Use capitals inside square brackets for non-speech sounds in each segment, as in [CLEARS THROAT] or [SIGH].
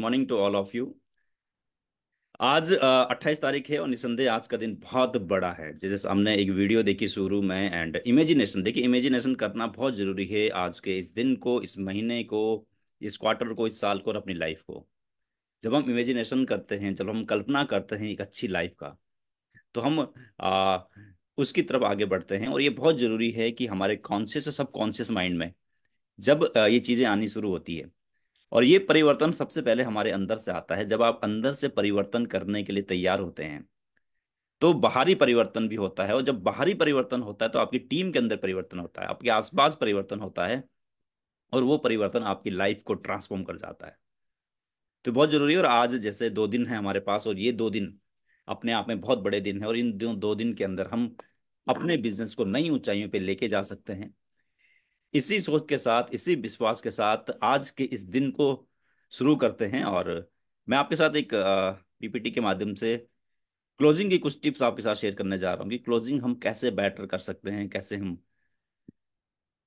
Morning to all of you आज अट्ठाईस तारीख है और निसंदेह आज का दिन बहुत बड़ा है जैसे हमने एक वीडियो देखी शुरू में एंड इमेजिनेशन देखिए इमेजिनेशन करना बहुत जरूरी है आज के इस दिन को इस महीने को इस क्वार्टर को इस साल को और अपनी लाइफ को जब हम इमेजिनेशन करते हैं जब हम कल्पना करते हैं एक अच्छी लाइफ का तो हम आ, उसकी तरफ आगे बढ़ते हैं और ये बहुत जरूरी है कि हमारे कॉन्शियस सब कॉन्शियस माइंड में जब ये चीज़ें आनी शुरू होती है और ये परिवर्तन सबसे पहले हमारे अंदर से आता है जब आप अंदर से परिवर्तन करने के लिए तैयार होते हैं तो बाहरी परिवर्तन भी होता है और जब बाहरी परिवर्तन होता है तो आपकी टीम के अंदर परिवर्तन होता है आपके आसपास परिवर्तन होता है और वो परिवर्तन आपकी लाइफ को ट्रांसफॉर्म कर जाता है तो बहुत जरूरी है और आज जैसे दो दिन है हमारे पास और ये दो दिन अपने आप में बहुत बड़े दिन है और इन दो दिन के अंदर हम अपने बिजनेस को नई ऊंचाइयों पर लेके जा सकते हैं इसी सोच के साथ इसी विश्वास के साथ आज के इस दिन को शुरू करते हैं और मैं आपके साथ एक पीपीटी के माध्यम से क्लोजिंग की कुछ टिप्स आपके साथ शेयर करने जा रहा हूँ कि क्लोजिंग हम कैसे बेटर कर सकते हैं कैसे हम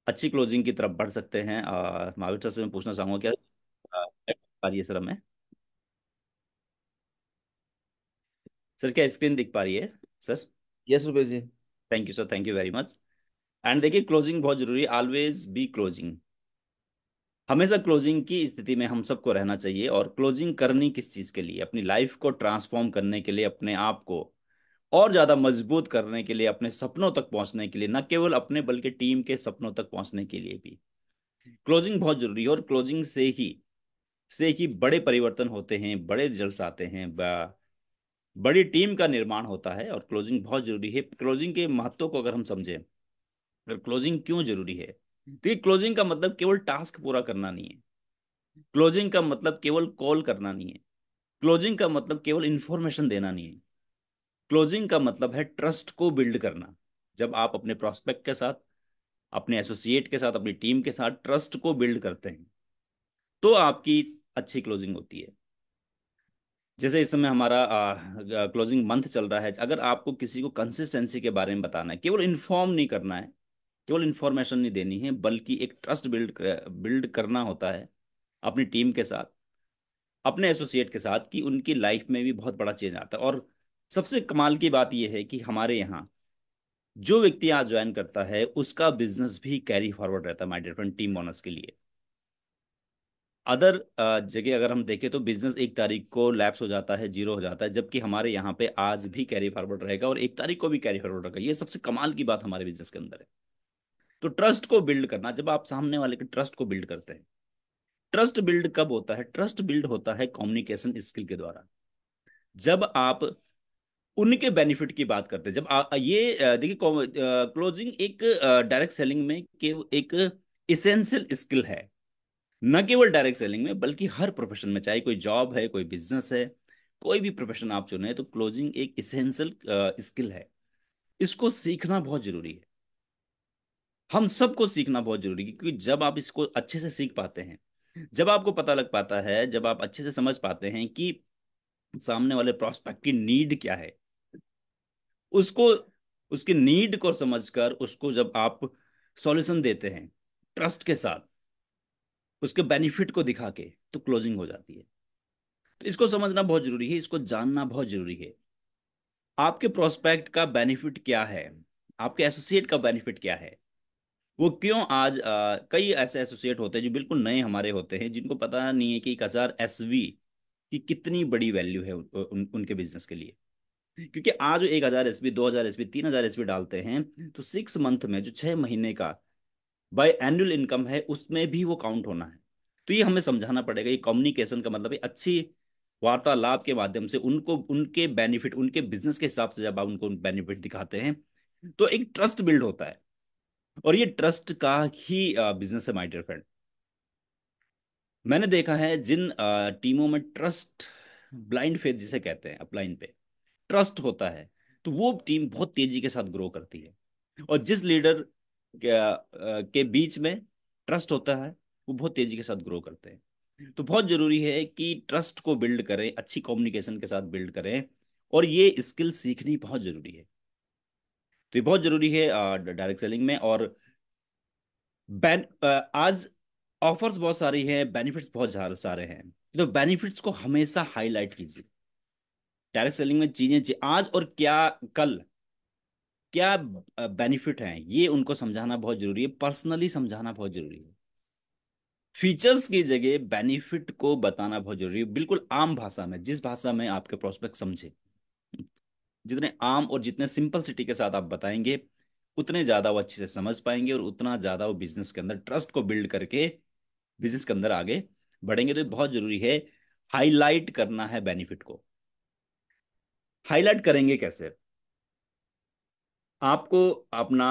अच्छी क्लोजिंग की तरफ बढ़ सकते हैं महावीर सर से मैं पूछना चाहूंगा क्या ये है सर हमें सर क्या स्क्रीन दिख पा रही है sir yes Rupesh ji thank you sir thank you very much and देखिए क्लोजिंग बहुत जरूरी ऑलवेज बी क्लोजिंग हमेशा क्लोजिंग की स्थिति में हम सबको रहना चाहिए और क्लोजिंग करनी किस चीज़ के लिए अपनी लाइफ को ट्रांसफॉर्म करने के लिए अपने आप को और ज़्यादा मजबूत करने के लिए अपने सपनों तक पहुंचने के लिए न केवल अपने बल्कि टीम के सपनों तक पहुंचने के लिए भी क्लोजिंग बहुत जरूरी है और क्लोजिंग से ही से ही बड़े परिवर्तन होते हैं बड़े रिजल्ट आते हैं बड़ी टीम का निर्माण होता है और क्लोजिंग बहुत जरूरी है क्लोजिंग के महत्व को अगर हम समझें फिर क्लोजिंग क्यों जरूरी है देखिए हम्म। क्लोजिंग का मतलब केवल टास्क पूरा करना नहीं है क्लोजिंग का मतलब केवल कॉल करना नहीं है क्लोजिंग का मतलब केवल इंफॉर्मेशन देना नहीं है क्लोजिंग का मतलब है ट्रस्ट को बिल्ड करना जब आप अपने प्रोस्पेक्ट के साथ अपने एसोसिएट के साथ अपनी टीम के साथ ट्रस्ट को बिल्ड करते हैं तो आपकी अच्छी क्लोजिंग होती है जैसे इस समय हमारा क्लोजिंग मंथ चल रहा है अगर आपको किसी को कंसिस्टेंसी के बारे में बताना है केवल इन्फॉर्म नहीं करना है केवल इंफॉर्मेशन नहीं देनी है बल्कि एक ट्रस्ट बिल्ड बिल्ड करना होता है अपनी टीम के साथ अपने एसोसिएट के साथ कि उनकी लाइफ में भी बहुत बड़ा चेंज आता है और सबसे कमाल की बात यह है कि हमारे यहाँ जो व्यक्ति आज ज्वाइन करता है उसका बिजनेस भी कैरी फॉरवर्ड रहता है माई डिफरेंट टीम ऑनर्स के लिए अदर जगह अगर हम देखें तो बिजनेस एक तारीख को लैप्स हो जाता है जीरो हो जाता है जबकि हमारे यहाँ पे आज भी कैरी फॉरवर्ड रहेगा और एक तारीख को भी कैरी फॉरवर्ड रहेगा ये सबसे कमाल की बात हमारे बिजनेस के अंदर है तो ट्रस्ट को बिल्ड करना जब आप सामने वाले के ट्रस्ट को बिल्ड करते हैं ट्रस्ट बिल्ड कब होता है ट्रस्ट बिल्ड होता है कम्युनिकेशन स्किल के द्वारा जब आप उनके बेनिफिट की बात करते हैं जब आ, ये देखिए क्लोजिंग एक डायरेक्ट सेलिंग में के एक इसेंशियल स्किल है न केवल डायरेक्ट सेलिंग में बल्कि हर प्रोफेशन में चाहे कोई जॉब है कोई बिजनेस है कोई भी प्रोफेशन आप चुने तो क्लोजिंग एक इसेंशियल स्किल है इसको सीखना बहुत जरूरी है हम सबको सीखना बहुत जरूरी है क्योंकि जब आप इसको अच्छे से सीख पाते हैं जब आपको पता लग पाता है जब आप अच्छे से समझ पाते हैं कि सामने वाले प्रोस्पेक्ट की नीड क्या है उसको उसकी नीड को समझकर उसको जब आप सॉल्यूशन देते हैं ट्रस्ट के साथ उसके बेनिफिट को दिखा के तो क्लोजिंग हो जाती है तो इसको समझना बहुत जरूरी है इसको जानना बहुत जरूरी है आपके प्रोस्पेक्ट का बेनिफिट क्या है आपके एसोसिएट का बेनिफिट क्या है वो क्यों आज आ, कई ऐसे एसोसिएट होते हैं जो बिल्कुल नए हमारे होते हैं जिनको पता नहीं है कि एक हज़ार एस वी की कितनी बड़ी वैल्यू है उन, उन, उनके बिजनेस के लिए क्योंकि आज एक हज़ार एस वी दो हज़ार एस तीन हज़ार एस वी डालते हैं तो सिक्स मंथ में जो छह महीने का बाय एनुअल इनकम है उसमें भी वो काउंट होना है तो ये हमें समझाना पड़ेगा ये कम्युनिकेशन का मतलब है अच्छी वार्तालाप के माध्यम से उनको उनके बेनिफिट उनके बिजनेस के हिसाब से जब आप उनको बेनिफिट दिखाते हैं तो एक ट्रस्ट बिल्ड होता है और ये ट्रस्ट का ही बिजनेस है माय डियर फ्रेंड मैंने देखा है जिन टीमों में ट्रस्ट ब्लाइंड फेथ जिसे कहते हैं अपलाइन पे ट्रस्ट होता है तो वो टीम बहुत तेजी के साथ ग्रो करती है और जिस लीडर के बीच में ट्रस्ट होता है वो बहुत तेजी के साथ ग्रो करते हैं तो बहुत जरूरी है कि ट्रस्ट को बिल्ड करें अच्छी कम्युनिकेशन के साथ बिल्ड करें और ये स्किल सीखनी बहुत जरूरी है तो ये बहुत जरूरी है डायरेक्ट सेलिंग में और बैन आज ऑफर्स बहुत सारी हैं बेनिफिट्स बहुत सारे हैं तो बेनिफिट्स को हमेशा हाईलाइट कीजिए डायरेक्ट सेलिंग में चीजें आज और क्या कल क्या बेनिफिट हैं ये उनको समझाना बहुत जरूरी है पर्सनली समझाना बहुत जरूरी है फीचर्स की जगह बेनिफिट को बताना बहुत जरूरी है बिल्कुल आम भाषा में जिस भाषा में आपके प्रोस्पेक्ट समझे जितने आम और जितने सिंपल सिटी के साथ आप बताएंगे उतने ज़्यादा वो अच्छे से समझ पाएंगे और उतना ज़्यादा वो बिजनेस के अंदर ट्रस्ट को बिल्ड करके बिजनेस के अंदर आगे बढ़ेंगे तो ये बहुत ज़रूरी है हाईलाइट करना है बेनिफिट को हाईलाइट करेंगे कैसे आपको अपना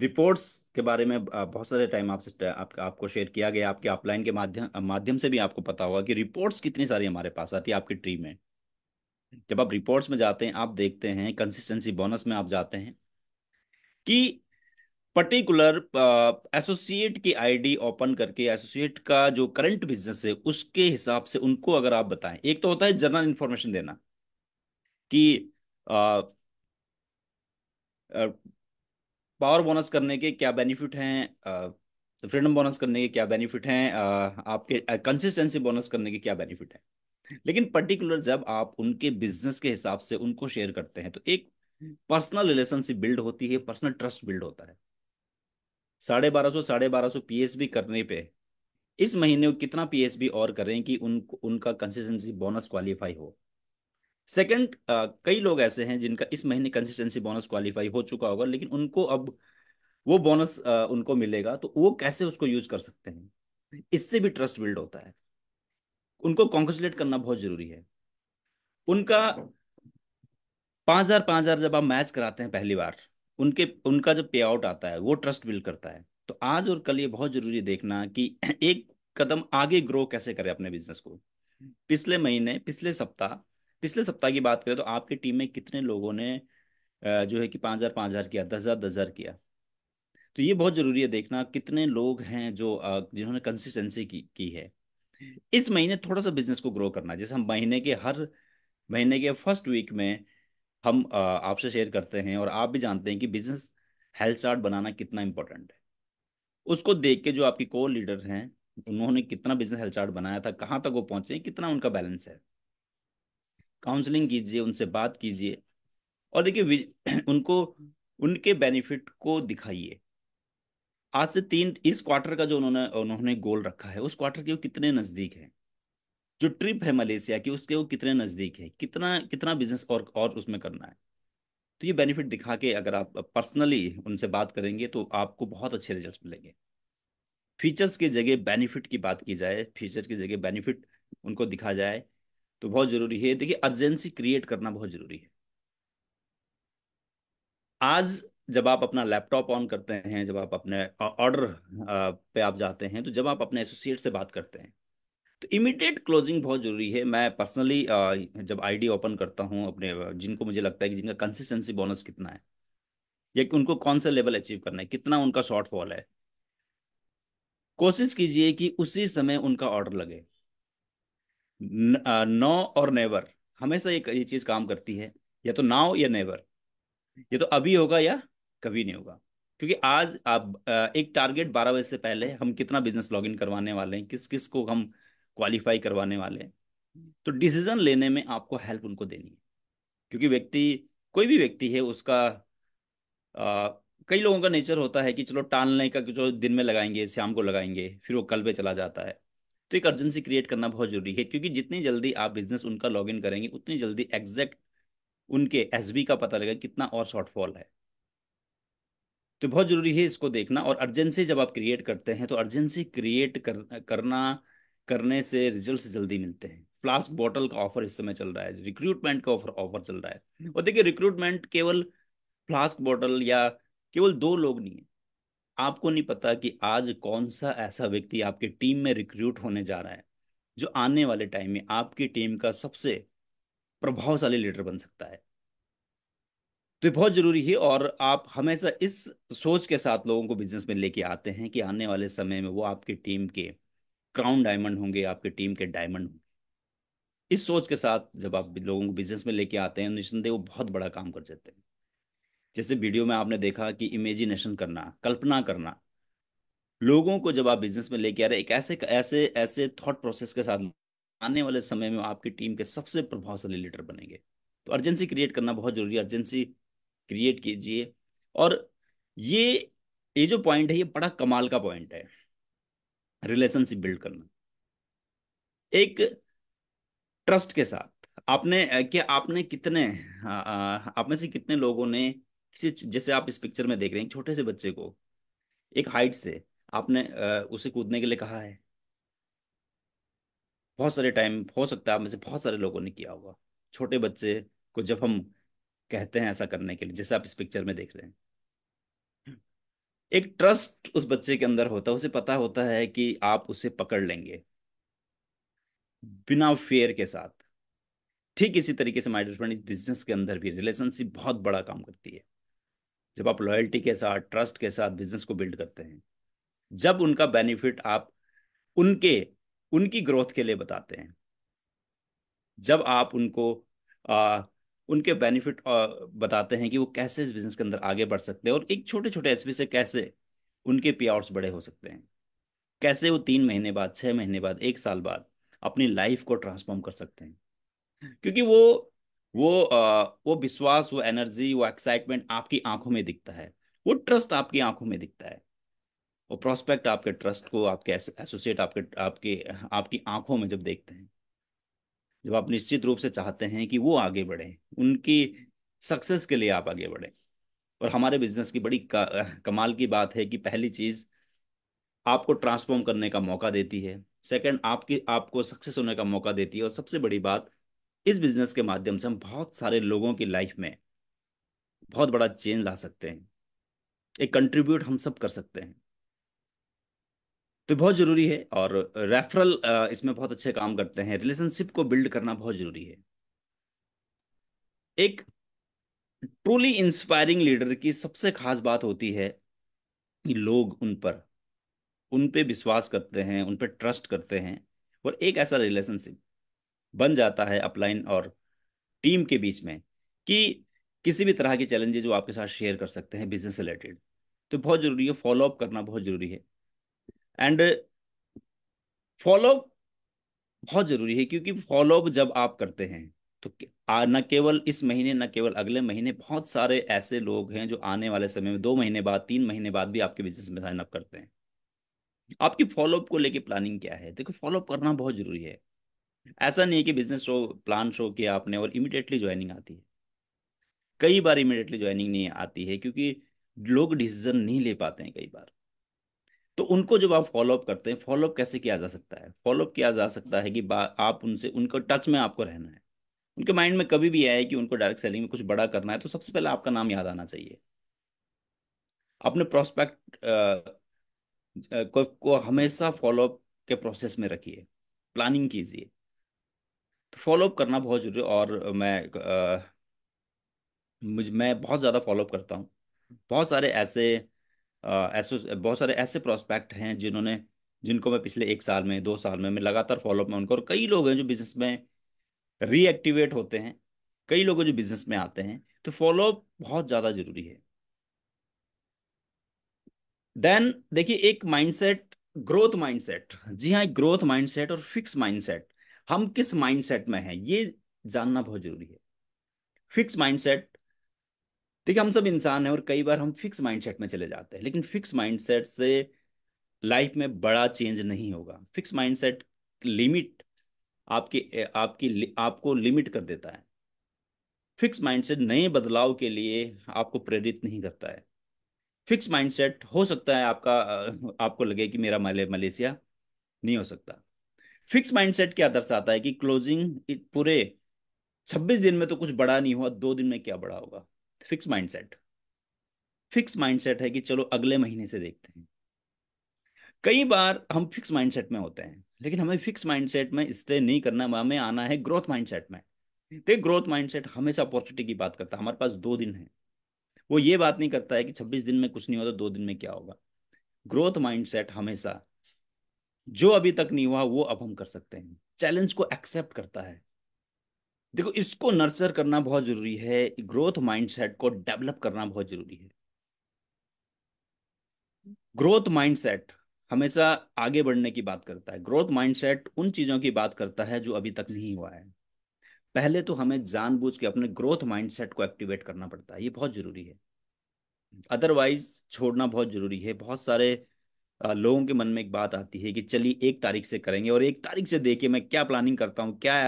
रिपोर्ट्स के बारे में बहुत सारे टाइम आपसे आप, आपको शेयर किया गया आपके अपलाइन के माध्यम माध्यम से भी आपको पता होगा कि रिपोर्ट्स कितनी सारी हमारे पास आती है आपकी ट्री में जब आप रिपोर्ट्स में जाते हैं आप देखते हैं कंसिस्टेंसी बोनस में आप जाते हैं कि पर्टिकुलर एसोसिएट की आईडी ओपन करके एसोसिएट का जो करंट बिजनेस है उसके हिसाब से उनको अगर आप बताएं एक तो होता है जनरल इंफॉर्मेशन देना कि पावर बोनस करने के क्या बेनिफिट हैं तो फ्रीडम बोनस करने के क्या बेनिफिट हैं आपके कंसिस्टेंसी बोनस करने के क्या बेनिफिट हैं लेकिन पर्टिकुलर जब आप उनके बिजनेस के हिसाब से उनको शेयर करते हैं तो एक पर्सनल रिलेशनशिप बिल्ड होती है पर्सनल ट्रस्ट बिल्ड होता है साढ़े बारह सौ साढ़े बारह सौ पी करने पे इस महीने वो कितना पी और करें कि उन उनका कंसिस्टेंसी बोनस क्वालिफाई हो सेकंड कई लोग ऐसे हैं जिनका इस महीने कंसिस्टेंसी बोनस क्वालिफाई हो चुका होगा लेकिन उनको अब वो बोनस उनको मिलेगा तो वो कैसे उसको यूज कर सकते हैं इससे भी ट्रस्ट बिल्ड होता है उनको कॉन्ग्रेचुलेट करना बहुत जरूरी है उनका पांच हजार पांच हजार जब आप मैच कराते हैं पहली बार उनके उनका जो पे आउट आता है वो ट्रस्ट बिल्ड करता है तो आज और कल ये बहुत जरूरी देखना कि [CLEARS THROAT] एक कदम आगे ग्रो कैसे करें अपने बिजनेस को पिछले महीने पिछले सप्ताह पिछले सप्ताह की बात करें तो आपकी टीम में कितने लोगों ने जो है कि पांच हज़ार पांच हज़ार किया दस हज़ार दस हज़ार किया तो ये बहुत जरूरी है देखना कितने लोग हैं जो जिन्होंने कंसिस्टेंसी की की है इस महीने थोड़ा सा बिजनेस को ग्रो करना जैसे हम महीने के हर महीने के फर्स्ट वीक में हम आपसे शेयर करते हैं और आप भी जानते हैं कि बिजनेस हेल्थ चार्ट बनाना कितना इंपॉर्टेंट है उसको देख के जो आपके कोर लीडर हैं उन्होंने कितना बिजनेस हेल्थ चार्ट बनाया था कहाँ तक वो पहुंचे कितना उनका बैलेंस है काउंसलिंग कीजिए उनसे बात कीजिए और देखिए [CLEARS THROAT] उनको उनके बेनिफिट को दिखाइए आज से तीन इस क्वार्टर का जो उन्होंने उन्होंने गोल रखा है उस क्वार्टर के वो कितने नजदीक है जो ट्रिप है मलेशिया की उसके वो कितने नजदीक है कितना कितना बिजनेस और और उसमें करना है तो ये बेनिफिट दिखा के अगर आप पर्सनली उनसे बात करेंगे तो आपको बहुत अच्छे रिजल्ट मिलेंगे फीचर्स की जगह बेनिफिट की बात की जाए फीचर की जगह बेनिफिट उनको दिखा जाए तो बहुत जरूरी है देखिए अर्जेंसी क्रिएट करना बहुत जरूरी है आज जब आप अपना लैपटॉप ऑन करते हैं जब आप अपने ऑर्डर पे आप जाते हैं तो जब आप अपने एसोसिएट से बात करते हैं तो इमीडिएट क्लोजिंग बहुत जरूरी है मैं पर्सनली जब आईडी ओपन करता हूं अपने जिनको मुझे लगता है कि जिनका कंसिस्टेंसी बोनस कितना है या कि उनको कौन सा लेवल अचीव करना है कितना उनका शॉर्टफॉल है कोशिश कीजिए कि उसी समय उनका ऑर्डर लगे नो और नेवर हमेशा ये, ये चीज काम करती है या तो नाउ या नेवर ये तो अभी होगा या कभी नहीं होगा क्योंकि आज आप एक टारगेट बारह बजे से पहले हम कितना बिजनेस लॉगिन करवाने वाले हैं किस किस को हम क्वालिफाई करवाने वाले हैं तो डिसीजन लेने में आपको हेल्प उनको देनी है क्योंकि व्यक्ति कोई भी व्यक्ति है उसका आ, कई लोगों का नेचर होता है कि चलो टालने का जो दिन में लगाएंगे शाम को लगाएंगे फिर वो कल पे चला जाता है तो एक अर्जेंसी क्रिएट करना बहुत जरूरी है क्योंकि जितनी जल्दी आप बिजनेस उनका लॉग इन करेंगे उतनी जल्दी एग्जैक्ट उनके एस का पता लगेगा कितना और शॉर्टफॉल है तो बहुत ज़रूरी है इसको देखना और अर्जेंसी जब आप क्रिएट करते हैं तो अर्जेंसी क्रिएट कर, करना करने से रिजल्ट्स जल्दी मिलते हैं फ्लास्क बॉटल का ऑफर इस समय चल रहा है रिक्रूटमेंट का ऑफर ऑफर चल रहा है हम्म। और देखिए रिक्रूटमेंट केवल फ्लास्क बॉटल या केवल दो लोग नहीं है आपको नहीं पता कि आज कौन सा ऐसा व्यक्ति आपके टीम में रिक्रूट होने जा रहा है जो आने वाले टाइम में आपकी टीम का सबसे प्रभावशाली लीडर बन सकता है तो ये बहुत ज़रूरी है और आप हमेशा इस सोच के साथ लोगों को बिजनेस में लेके आते हैं कि आने वाले समय में वो आपकी टीम के क्राउन डायमंड होंगे आपकी टीम के डायमंड होंगे इस सोच के साथ जब आप लोगों को बिजनेस में लेके आते हैं निस्संदेह वो बहुत बड़ा काम कर जाते हैं जैसे वीडियो में आपने देखा कि इमेजिनेशन करना कल्पना करना लोगों को जब आप बिजनेस में लेके आ रहे एक ऐसे ऐसे ऐसे थॉट प्रोसेस के साथ आने वाले समय में आपकी टीम के सबसे प्रभावशाली लीडर बनेंगे तो अर्जेंसी क्रिएट करना बहुत जरूरी है अर्जेंसी क्रिएट कीजिए और ये ये जो पॉइंट है ये बड़ा कमाल का पॉइंट है रिलेशनशिप बिल्ड करना एक ट्रस्ट के साथ आपने क्या आपने कितने आप में से कितने लोगों ने किसी जैसे आप इस पिक्चर में देख रहे हैं छोटे से बच्चे को एक हाइट से आपने उसे कूदने के लिए कहा है बहुत सारे टाइम हो सकता है आप में से बहुत सारे लोगों ने किया होगा छोटे बच्चे को जब हम कहते हैं ऐसा करने के लिए जैसे आप इस पिक्चर में देख रहे हैं एक ट्रस्ट उस बच्चे के अंदर होता है उसे पता होता है कि आप उसे पकड़ लेंगे बिना फेयर के साथ ठीक इसी तरीके से माई फ्रेंड इस बिजनेस के अंदर भी रिलेशनशिप बहुत बड़ा काम करती है जब आप लॉयल्टी के साथ ट्रस्ट के साथ बिजनेस को बिल्ड करते हैं जब उनका बेनिफिट आप उनके उनकी ग्रोथ के लिए बताते हैं जब आप उनको आ, उनके बेनिफिट बताते हैं कि वो कैसे इस बिजनेस के अंदर आगे बढ़ सकते हैं और एक छोटे छोटे एच से कैसे उनके पे बड़े हो सकते हैं कैसे वो तीन महीने बाद छः महीने बाद एक साल बाद अपनी लाइफ को ट्रांसफॉर्म कर सकते हैं क्योंकि वो वो आ, वो विश्वास वो एनर्जी वो एक्साइटमेंट आपकी आंखों में दिखता है वो ट्रस्ट आपकी आंखों में दिखता है वो प्रोस्पेक्ट आपके ट्रस्ट को आपके एसोसिएट आपके आपके आपकी आंखों में जब देखते हैं जो आप निश्चित रूप से चाहते हैं कि वो आगे बढ़े उनकी सक्सेस के लिए आप आगे बढ़े और हमारे बिजनेस की बड़ी कमाल की बात है कि पहली चीज़ आपको ट्रांसफॉर्म करने का मौका देती है सेकंड आपकी आपको सक्सेस होने का मौका देती है और सबसे बड़ी बात इस बिजनेस के माध्यम से हम बहुत सारे लोगों की लाइफ में बहुत बड़ा चेंज ला सकते हैं एक कंट्रीब्यूट हम सब कर सकते हैं तो बहुत ज़रूरी है और रेफरल इसमें बहुत अच्छे काम करते हैं रिलेशनशिप को बिल्ड करना बहुत ज़रूरी है एक ट्रूली इंस्पायरिंग लीडर की सबसे खास बात होती है कि लोग उन पर उन पे विश्वास करते हैं उन पे ट्रस्ट करते हैं और एक ऐसा रिलेशनशिप बन जाता है अपलाइन और टीम के बीच में कि किसी भी तरह के चैलेंजेस वो आपके साथ शेयर कर सकते हैं बिजनेस रिलेटेड तो बहुत ज़रूरी है फॉलोअप करना बहुत ज़रूरी है एंड फॉलोअप बहुत जरूरी है क्योंकि फॉलोअप जब आप करते हैं तो न केवल इस महीने न केवल अगले महीने बहुत सारे ऐसे लोग हैं जो आने वाले समय में दो महीने बाद तीन महीने बाद भी आपके बिजनेस में साइन अप करते हैं आपकी फॉलोअप को लेके प्लानिंग क्या है देखो फॉलोअप करना बहुत जरूरी है ऐसा नहीं है कि बिजनेस शो प्लान शो किया आपने और इमिडिएटली ज्वाइनिंग आती है कई बार इमिडिएटली ज्वाइनिंग नहीं आती है क्योंकि लोग डिसीजन नहीं ले पाते हैं कई बार तो उनको जब आप फॉलोअप करते हैं फॉलोअप कैसे किया जा सकता है फॉलोअप किया जा सकता है कि आप उनसे उनको टच में आपको रहना है उनके माइंड में कभी भी आए कि उनको डायरेक्ट सेलिंग में कुछ बड़ा करना है तो सबसे पहले आपका नाम याद आना चाहिए अपने प्रोस्पेक्ट को, को हमेशा फॉलोअप के प्रोसेस में रखिए प्लानिंग कीजिए तो फॉलोअप करना बहुत जरूरी और मैं आ, मुझ मैं बहुत ज़्यादा फॉलोअप करता हूँ बहुत सारे ऐसे ऐसे बहुत सारे ऐसे प्रोस्पेक्ट हैं जिन्होंने जिनको मैं पिछले एक साल में दो साल में मैं लगातार फॉलोअप में उनको और कई लोग हैं जो बिजनेस में रीएक्टिवेट होते हैं कई लोग जो बिजनेस में आते हैं तो फॉलोअप बहुत ज़्यादा जरूरी है देन देखिए एक माइंडसेट ग्रोथ माइंडसेट जी हाँ ग्रोथ माइंडसेट और फिक्स माइंडसेट हम किस माइंडसेट में हैं ये जानना बहुत जरूरी है फिक्स माइंडसेट देखिए हम सब इंसान हैं और कई बार हम फिक्स माइंडसेट में चले जाते हैं लेकिन फिक्स माइंडसेट से लाइफ में बड़ा चेंज नहीं होगा फिक्स माइंडसेट लिमिट आपके आपकी आपको लिमिट कर देता है फिक्स माइंडसेट नए बदलाव के लिए आपको प्रेरित नहीं करता है फिक्स माइंडसेट हो सकता है आपका आपको लगे कि मेरा मले मलेशिया नहीं हो सकता फिक्स माइंडसेट क्या दर्शाता है कि क्लोजिंग पूरे 26 दिन में तो कुछ बड़ा नहीं हुआ दो दिन में क्या बड़ा होगा फिक्स माइंडसेट फिक्स माइंडसेट है कि चलो अगले महीने से देखते हैं कई बार हम फिक्स माइंडसेट में होते हैं लेकिन हमें फिक्स माइंडसेट में स्टे नहीं करना हमें आना है ग्रोथ माइंडसेट में देखिए तो ग्रोथ माइंडसेट हमेशा अपॉर्चुनिटी की बात करता है हमारे पास दो दिन है वो ये बात नहीं करता है कि छब्बीस दिन में कुछ नहीं होता दो दिन में क्या होगा ग्रोथ माइंडसेट हमेशा जो अभी तक नहीं हुआ वो अब हम कर सकते हैं चैलेंज को एक्सेप्ट करता है देखो इसको नर्सर करना बहुत जरूरी है ग्रोथ माइंडसेट को डेवलप करना बहुत जरूरी है ग्रोथ माइंडसेट हमेशा आगे बढ़ने की बात करता है ग्रोथ माइंडसेट उन चीजों की बात करता है जो अभी तक नहीं हुआ है पहले तो हमें जानबूझ के अपने ग्रोथ माइंडसेट को एक्टिवेट करना पड़ता है ये बहुत जरूरी है अदरवाइज छोड़ना बहुत जरूरी है बहुत सारे लोगों के मन में एक बात आती है कि चलिए एक तारीख से करेंगे और एक तारीख से देखिए मैं क्या प्लानिंग करता हूँ क्या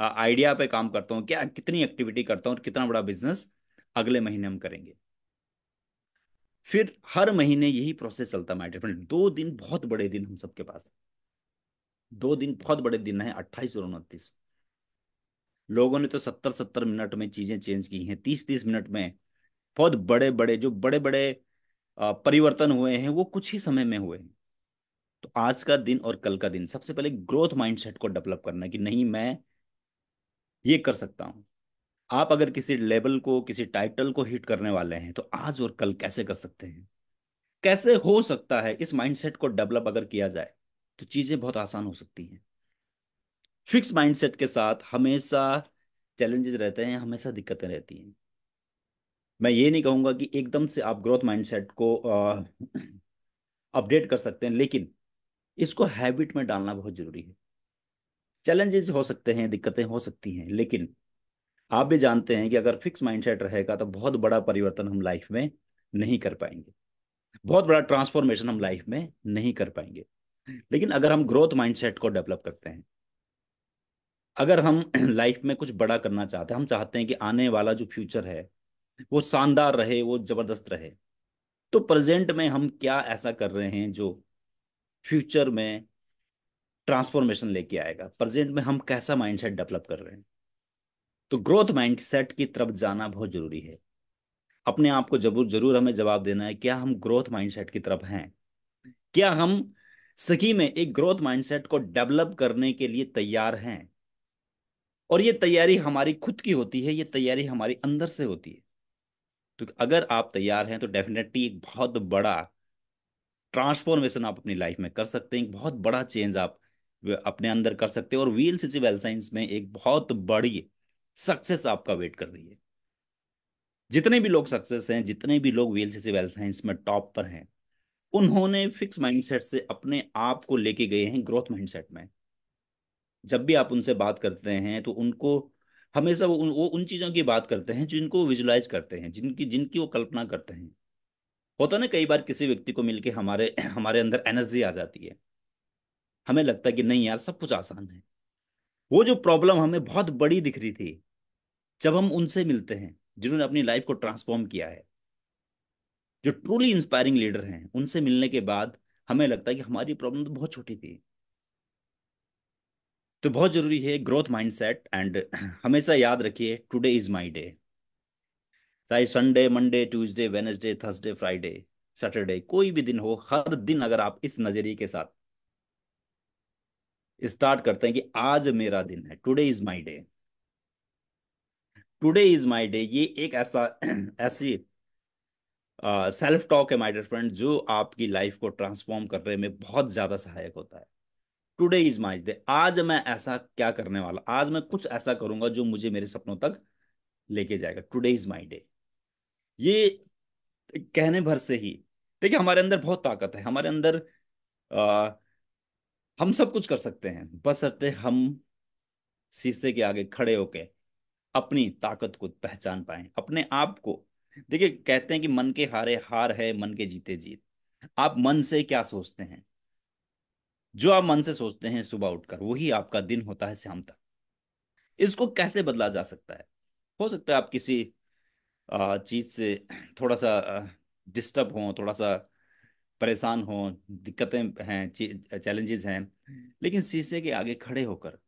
आइडिया पे काम करता हूँ क्या कितनी एक्टिविटी करता हूँ कितना बड़ा बिजनेस अगले महीने हम करेंगे फिर हर महीने यही प्रोसेस चलता माइंड दो दिन बहुत बड़े दिन हम सबके पास दो दिन बहुत बड़े दिन है अट्ठाईस और उनतीस लोगों ने तो सत्तर सत्तर मिनट में चीजें चेंज की हैं तीस तीस मिनट में बहुत बड़े बड़े जो बड़े बड़े परिवर्तन हुए हैं वो कुछ ही समय में हुए हैं तो आज का दिन और कल का दिन सबसे पहले ग्रोथ माइंडसेट को डेवलप करना कि नहीं मैं ये कर सकता हूं आप अगर किसी लेवल को किसी टाइटल को हिट करने वाले हैं तो आज और कल कैसे कर सकते हैं कैसे हो सकता है इस माइंडसेट को डेवलप अगर किया जाए तो चीजें बहुत आसान हो सकती हैं फिक्स माइंडसेट के साथ हमेशा चैलेंजेस रहते हैं हमेशा दिक्कतें रहती हैं मैं ये नहीं कहूँगा कि एकदम से आप ग्रोथ माइंडसेट को अपडेट [CLEARS THROAT] कर सकते हैं लेकिन इसको हैबिट में डालना बहुत जरूरी है चैलेंजेस हो सकते हैं दिक्कतें हो सकती हैं लेकिन आप भी जानते हैं कि अगर फिक्स माइंडसेट रहेगा तो बहुत बड़ा परिवर्तन हम लाइफ में नहीं कर पाएंगे बहुत बड़ा ट्रांसफॉर्मेशन हम लाइफ में नहीं कर पाएंगे लेकिन अगर हम ग्रोथ माइंडसेट को डेवलप करते हैं अगर हम [CLEARS THROAT] लाइफ में कुछ बड़ा करना चाहते हैं हम चाहते हैं कि आने वाला जो फ्यूचर है वो शानदार रहे वो जबरदस्त रहे तो प्रेजेंट में हम क्या ऐसा कर रहे हैं जो फ्यूचर में ट्रांसफॉर्मेशन लेके आएगा प्रेजेंट में हम कैसा माइंडसेट डेवलप कर रहे हैं तो ग्रोथ माइंडसेट की तरफ जाना बहुत जरूरी है अपने आप को जरूर जरूर हमें जवाब देना है क्या हम ग्रोथ माइंडसेट की तरफ हैं क्या हम सकी में एक ग्रोथ माइंडसेट को डेवलप करने के लिए तैयार हैं और ये तैयारी हमारी खुद की होती है ये तैयारी हमारी अंदर से होती है तो अगर आप तैयार हैं तो डेफिनेटली एक बहुत बड़ा ट्रांसफॉर्मेशन आप अपनी लाइफ में कर सकते हैं एक बहुत बड़ा चेंज आप अपने अंदर कर सकते हैं और व्हील सिटी वेल साइंस में एक बहुत बड़ी सक्सेस आपका वेट कर रही है जितने भी लोग सक्सेस हैं जितने भी लोग व्हील सिटी वेल साइंस में टॉप पर हैं उन्होंने फिक्स माइंडसेट से अपने आप को लेके गए हैं ग्रोथ माइंडसेट में जब भी आप उनसे बात करते हैं तो उनको हमेशा वो वो उन चीज़ों की बात करते हैं जिनको विजुलाइज करते हैं जिनकी जिनकी वो कल्पना करते हैं होता ना कई बार किसी व्यक्ति को मिलके हमारे हमारे अंदर एनर्जी आ जाती है हमें लगता है कि नहीं यार सब कुछ आसान है वो जो प्रॉब्लम हमें बहुत बड़ी दिख रही थी जब हम उनसे मिलते हैं जिन्होंने अपनी लाइफ को ट्रांसफॉर्म किया है जो ट्रूली इंस्पायरिंग लीडर हैं उनसे मिलने के बाद हमें लगता है कि हमारी प्रॉब्लम तो बहुत छोटी थी तो बहुत जरूरी है ग्रोथ माइंडसेट एंड हमेशा याद रखिए टुडे इज माय डे चाहे Sunday Monday Tuesday Wednesday Thursday Friday Saturday कोई भी दिन हो हर दिन अगर आप इस नजरिए के साथ स्टार्ट करते हैं कि आज मेरा दिन है today is my day today is my day ये एक ऐसा ऐसी सेल्फ टॉक है माय डियर फ्रेंड जो आपकी लाइफ को ट्रांसफॉर्म करने में बहुत ज्यादा सहायक होता है टुडे इज माई डे आज मैं ऐसा क्या करने वाला आज मैं कुछ ऐसा करूंगा जो मुझे मेरे सपनों तक लेके जाएगा टुडे इज माई डे ये कहने भर से ही देखिए हमारे अंदर बहुत ताकत है हमारे अंदर हम सब कुछ कर सकते हैं बस बसरते हम शीशे के आगे खड़े होके अपनी ताकत को पहचान पाए अपने आप को देखिए कहते हैं कि मन के हारे हार है मन के जीते जीत आप मन से क्या सोचते हैं जो आप मन से सोचते हैं सुबह उठकर वही आपका दिन होता है शाम तक इसको कैसे बदला जा सकता है हो सकता है आप किसी चीज से थोड़ा सा डिस्टर्ब हो थोड़ा सा परेशान हों दिक्कतें हैं चैलेंजेस हैं हम्म। लेकिन शीशे के आगे खड़े होकर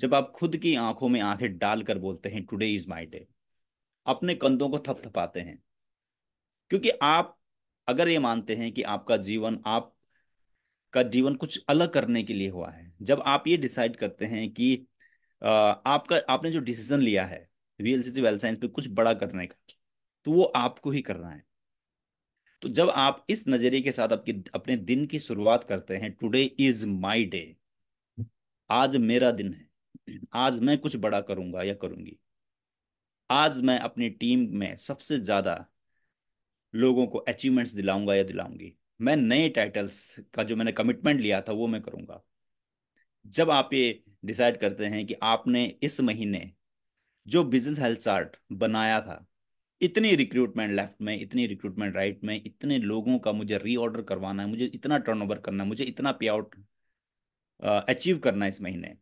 जब आप खुद की आंखों में आंखें डालकर बोलते हैं टुडे इज माई डे अपने कंधों को थपथपाते हैं क्योंकि आप अगर ये मानते हैं कि आपका जीवन आप का जीवन कुछ अलग करने के लिए हुआ है जब आप ये डिसाइड करते हैं कि आ, आपका आपने जो डिसीजन लिया है वीएलसीसी वेल साइंस पे कुछ बड़ा करने का तो वो आपको ही करना है तो जब आप इस नजरिए के साथ आपकी अपने दिन की शुरुआत करते हैं टुडे इज माई डे आज मेरा दिन है आज मैं कुछ बड़ा करूंगा या करूंगी आज मैं अपनी टीम में सबसे ज्यादा लोगों को अचीवमेंट्स दिलाऊंगा या दिलाऊंगी मैं नए टाइटल्स का जो मैंने कमिटमेंट लिया था वो मैं करूंगा जब आप ये डिसाइड करते हैं कि आपने इस महीने जो बिजनेस हेल्थ चार्ट बनाया था इतनी रिक्रूटमेंट लेफ्ट में इतनी रिक्रूटमेंट राइट में इतने लोगों का मुझे रीऑर्डर करवाना है मुझे इतना टर्नओवर करना है मुझे इतना पे आउट अचीव करना है इस महीने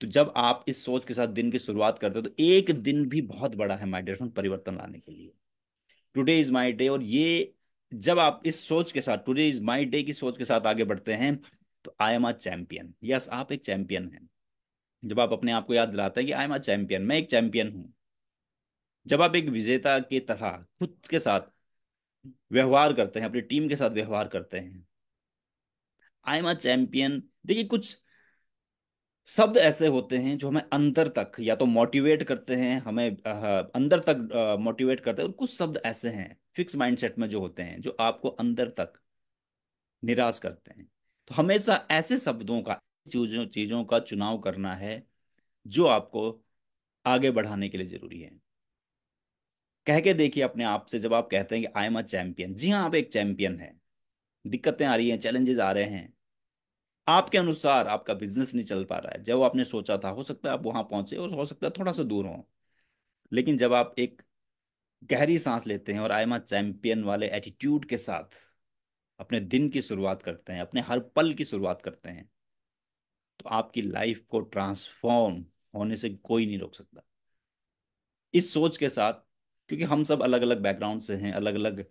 तो जब आप इस सोच के साथ दिन की शुरुआत करते हो तो एक दिन भी बहुत बड़ा है माई परिवर्तन लाने के लिए टुडे इज माई डे और ये जब आप इस सोच के साथ टुडे इज माई डे की सोच के साथ आगे बढ़ते हैं तो I am a champion yes आप एक चैंपियन हैं जब आप अपने आप को याद दिलाते हैं कि आई एम अ चैंपियन मैं एक चैंपियन हूँ जब आप एक विजेता के तरह खुद के साथ व्यवहार करते हैं अपनी टीम के साथ व्यवहार करते हैं आई एम अ चैंपियन देखिए कुछ शब्द ऐसे होते हैं जो हमें अंदर तक या तो मोटिवेट करते हैं हमें अंदर तक मोटिवेट करते हैं और कुछ शब्द ऐसे हैं फिक्स माइंडसेट में जो होते हैं जो आपको अंदर तक निराश करते हैं तो हमेशा ऐसे शब्दों का चीजों चीजों का चुनाव करना है जो आपको आगे बढ़ाने के लिए जरूरी है कह के देखिए अपने आप से जब आप कहते हैं कि आई एम अ चैंपियन जी हाँ आप एक चैंपियन हैं दिक्कतें आ रही हैं चैलेंजेस आ रहे हैं आपके अनुसार आपका बिजनेस नहीं चल पा रहा है जब आपने सोचा था हो सकता है आप वहां पहुंचे और हो सकता है थोड़ा सा दूर हो लेकिन जब आप एक गहरी सांस लेते हैं और आई एम अ चैंपियन वाले एटीट्यूड के साथ अपने दिन की शुरुआत करते हैं अपने हर पल की शुरुआत करते हैं तो आपकी लाइफ को ट्रांसफॉर्म होने से कोई नहीं रोक सकता इस सोच के साथ क्योंकि हम सब अलग अलग बैकग्राउंड से हैं अलग अलग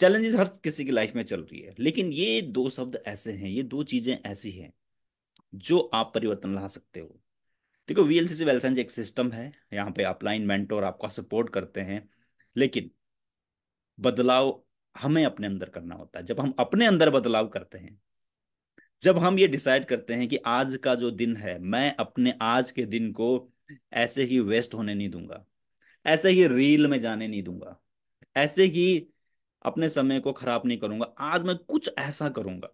चैलेंजेस हर किसी की लाइफ में चल रही है लेकिन ये दो शब्द ऐसे हैं ये दो चीजें ऐसी हैं जो आप परिवर्तन ला सकते हो देखो वीएलसीसी वेलसेंस एक सिस्टम है यहाँ पे अपलाइन मेंटोर आपका सपोर्ट करते हैं लेकिन बदलाव हमें अपने अंदर करना होता है जब हम अपने अंदर बदलाव करते हैं जब हम ये डिसाइड करते हैं कि आज का जो दिन है मैं अपने आज के दिन को ऐसे ही वेस्ट होने नहीं दूंगा ऐसे ही रील में जाने नहीं दूंगा ऐसे ही अपने समय को खराब नहीं करूंगा आज मैं कुछ ऐसा करूंगा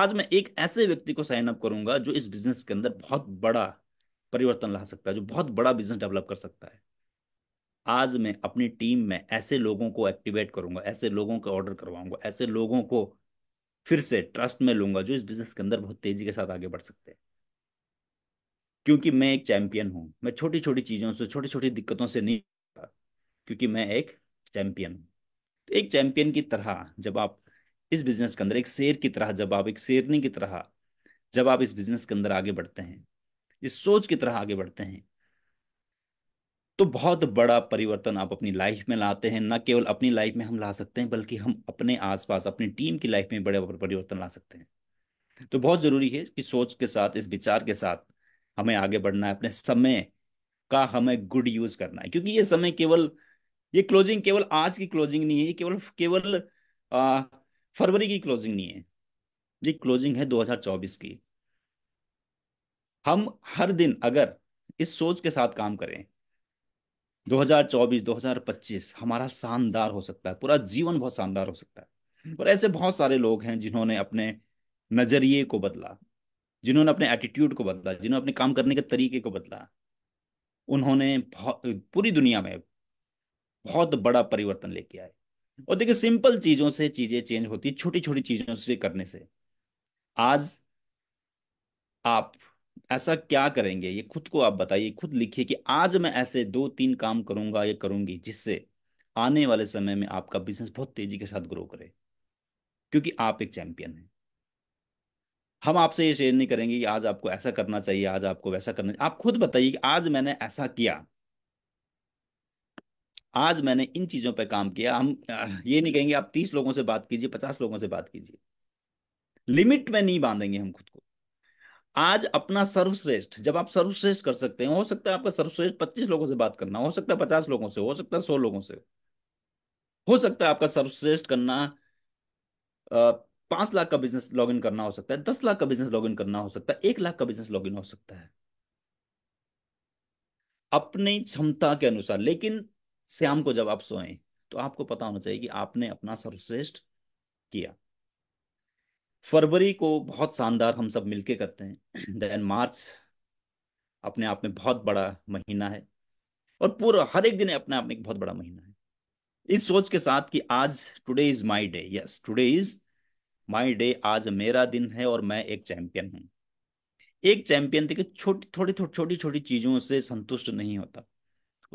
आज मैं एक ऐसे व्यक्ति को साइन अप करूंगा जो इस बिजनेस के अंदर बहुत बड़ा परिवर्तन ला सकता है जो बहुत बड़ा बिजनेस डेवलप कर सकता है आज मैं अपनी टीम में ऐसे लोगों को एक्टिवेट करूंगा ऐसे लोगों को ऑर्डर करवाऊंगा ऐसे लोगों को फिर से ट्रस्ट में लूंगा जो इस बिजनेस के अंदर बहुत तेजी के साथ आगे बढ़ सकते हैं क्योंकि मैं एक चैंपियन हूँ मैं छोटी छोटी चीज़ों से छोटी छोटी दिक्कतों से नहीं क्योंकि मैं एक चैंपियन तो एक चैंपियन की तरह जब आप इस बिजनेस के अंदर एक शेर की तरह जब आप एक शेरनी की तरह जब आप इस बिजनेस के अंदर आगे बढ़ते हैं इस सोच की तरह आगे बढ़ते हैं तो बहुत बड़ा परिवर्तन आप अपनी लाइफ में लाते हैं ना केवल अपनी लाइफ में हम ला सकते हैं बल्कि हम अपने आसपास अपनी टीम की लाइफ में बड़े परिवर्तन ला सकते हैं तो बहुत जरूरी है कि सोच के साथ इस विचार के साथ हमें आगे बढ़ना है अपने समय का हमें गुड यूज करना है क्योंकि ये समय केवल ये क्लोजिंग केवल आज की क्लोजिंग नहीं है ये केवल केवल फरवरी की क्लोजिंग नहीं है ये क्लोजिंग है 2024 की हम हर दिन अगर इस सोच के साथ काम करें 2024 2025 हमारा शानदार हो सकता है पूरा जीवन बहुत शानदार हो सकता है और ऐसे बहुत सारे लोग हैं जिन्होंने अपने नजरिए को बदला जिन्होंने अपने एटीट्यूड को बदला जिन्होंने अपने काम करने के तरीके को बदला उन्होंने पूरी दुनिया में बहुत बड़ा परिवर्तन लेके आए और देखिए सिंपल चीजों से चीजें चेंज होती है छोटी छोटी चीजों से करने से आज आप ऐसा क्या करेंगे ये खुद को आप बताइए खुद लिखिए कि आज मैं ऐसे दो तीन काम करूंगा या करूंगी जिससे आने वाले समय में आपका बिजनेस बहुत तेजी के साथ ग्रो करे क्योंकि आप एक चैंपियन हैं हम आपसे ये शेयर नहीं करेंगे कि आज आपको ऐसा करना चाहिए आज आपको वैसा करना आप खुद बताइए कि आज मैंने ऐसा किया आज मैंने इन चीजों पर काम किया हम ये नहीं कहेंगे आप तीस लोगों से बात कीजिए पचास लोगों से बात कीजिए लिमिट में नहीं बांधेंगे हम खुद को आज अपना सर्वश्रेष्ठ जब आप सर्वश्रेष्ठ कर सकते हैं हो सकता है आपका सर्वश्रेष्ठ पच्चीस लोगों से बात करना हो सकता है पचास लोगों से हो सकता है सौ लोगों से हो सकता है आपका सर्वश्रेष्ठ करना पांच लाख का बिजनेस लॉग इन करना हो सकता है दस लाख का बिजनेस लॉग इन करना हो सकता है एक लाख का बिजनेस लॉग इन हो सकता है अपनी क्षमता के अनुसार लेकिन श्याम को जब आप सोए तो आपको पता होना चाहिए कि आपने अपना सर्वश्रेष्ठ किया फरवरी को बहुत शानदार हम सब मिलके करते हैं देन मार्च अपने आप में बहुत बड़ा महीना है और पूरा हर एक दिन अपने आप में एक बहुत बड़ा महीना है इस सोच के साथ कि आज today is my day yes today is my day आज मेरा दिन है और मैं एक चैंपियन हूँ एक चैंपियन देखिए छोटी थोड़ी थोड़ी छोटी छोटी चीजों से संतुष्ट नहीं होता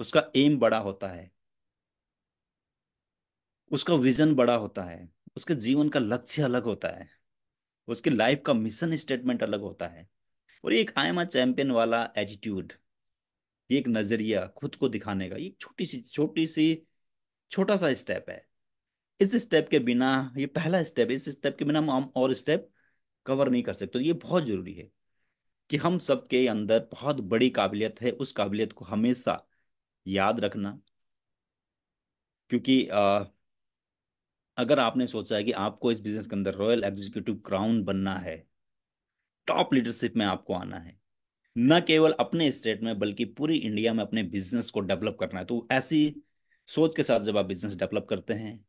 उसका एम बड़ा होता है उसका विजन बड़ा होता है उसके जीवन का लक्ष्य अलग होता है उसके लाइफ का मिशन स्टेटमेंट अलग होता है और एक आई एम चैंपियन वाला एटीट्यूड ये एक नजरिया खुद को दिखाने का ये छोटी सी छोटी सी छोटा सा स्टेप है इस स्टेप के बिना ये पहला स्टेप इस स्टेप के बिना हम और स्टेप कवर नहीं कर सकते तो ये बहुत ज़रूरी है कि हम सबके अंदर बहुत बड़ी काबिलियत है उस काबिलियत को हमेशा याद रखना क्योंकि आ, अगर आपने सोचा है कि आपको इस बिजनेस के अंदर रॉयल एग्जीक्यूटिव क्राउन बनना है टॉप लीडरशिप में आपको आना है न केवल अपने स्टेट में बल्कि पूरी इंडिया में अपने बिजनेस को डेवलप करना है तो ऐसी सोच के साथ जब आप बिजनेस डेवलप करते हैं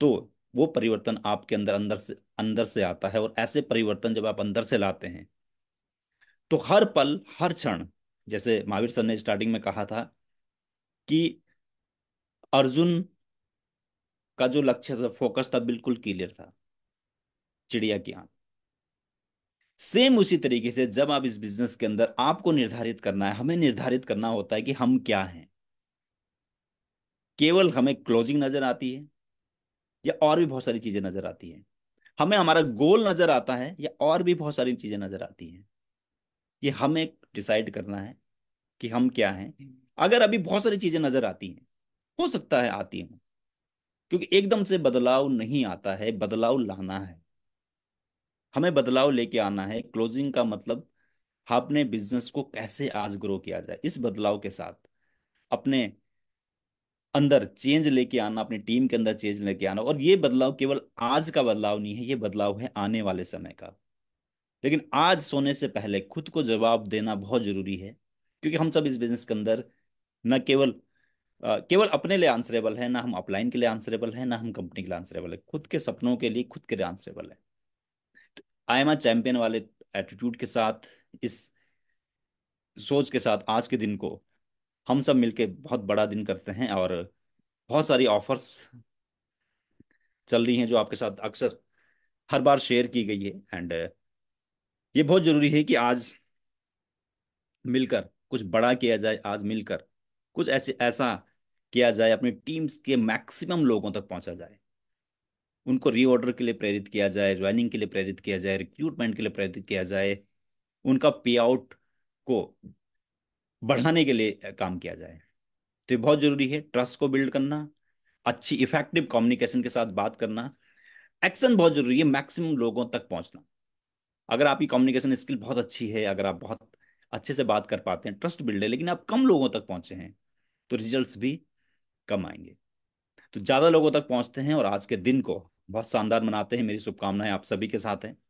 तो वो परिवर्तन आपके अंदर अंदर से अंदर से आता है और ऐसे परिवर्तन जब आप अंदर से लाते हैं तो हर पल हर क्षण जैसे महावीर सर ने स्टार्टिंग में कहा था कि अर्जुन का जो लक्ष्य था फोकस था बिल्कुल क्लियर था चिड़िया की आंख सेम उसी तरीके से जब आप इस बिजनेस के अंदर आपको निर्धारित करना है हमें निर्धारित करना होता है कि हम क्या हैं केवल हमें क्लोजिंग नजर आती है या और भी बहुत सारी चीजें नजर आती हैं हमें हमारा गोल नजर आता है या और भी बहुत सारी चीजें नजर आती हैं ये हमें डिसाइड करना है कि हम क्या हैं हम्म। अगर अभी बहुत सारी चीजें नजर आती हैं हो सकता है आती हों क्योंकि एकदम से बदलाव नहीं आता है बदलाव लाना है हमें बदलाव लेके आना है क्लोजिंग का मतलब अपने बिजनेस को कैसे आज ग्रो किया जाए इस बदलाव के साथ अपने अंदर चेंज लेके आना अपनी टीम के अंदर चेंज लेके आना और ये बदलाव केवल आज का बदलाव नहीं है ये बदलाव है आने वाले समय का लेकिन आज सोने से पहले खुद को जवाब देना बहुत जरूरी है क्योंकि हम सब इस बिजनेस के अंदर न केवल केवल अपने लिए आंसरेबल है ना हम अपलाइन के लिए आंसरेबल है ना हम कंपनी के लिए आंसरेबल है खुद के सपनों के लिए खुद के लिए आंसरेबल है आई एम चैंपियन वाले एटीट्यूड के साथ इस सोच के साथ आज के दिन को हम सब मिलके बहुत बड़ा दिन करते हैं और बहुत सारी ऑफर्स चल रही हैं जो आपके साथ अक्सर हर बार शेयर की गई है एंड ये बहुत ज़रूरी है कि आज मिलकर कुछ बड़ा किया जाए आज मिलकर कुछ ऐसे ऐसा किया जाए अपनी टीम्स के मैक्सिमम लोगों तक पहुंचा जाए उनको रीऑर्डर के लिए प्रेरित किया जाए ज्वाइनिंग के लिए प्रेरित किया जाए रिक्रूटमेंट के लिए प्रेरित किया जाए उनका पे आउट को बढ़ाने के लिए काम किया जाए तो ये बहुत जरूरी है ट्रस्ट को बिल्ड करना अच्छी इफेक्टिव कम्युनिकेशन के साथ बात करना एक्शन बहुत जरूरी है मैक्सिमम लोगों तक पहुंचना अगर आपकी कम्युनिकेशन स्किल बहुत अच्छी है अगर आप बहुत अच्छे से बात कर पाते हैं ट्रस्ट बिल्ड है लेकिन आप कम लोगों तक पहुंचे हैं तो रिजल्ट्स भी कम आएंगे तो ज़्यादा लोगों तक पहुंचते हैं और आज के दिन को बहुत शानदार मनाते हैं मेरी शुभकामनाएं आप सभी के साथ हैं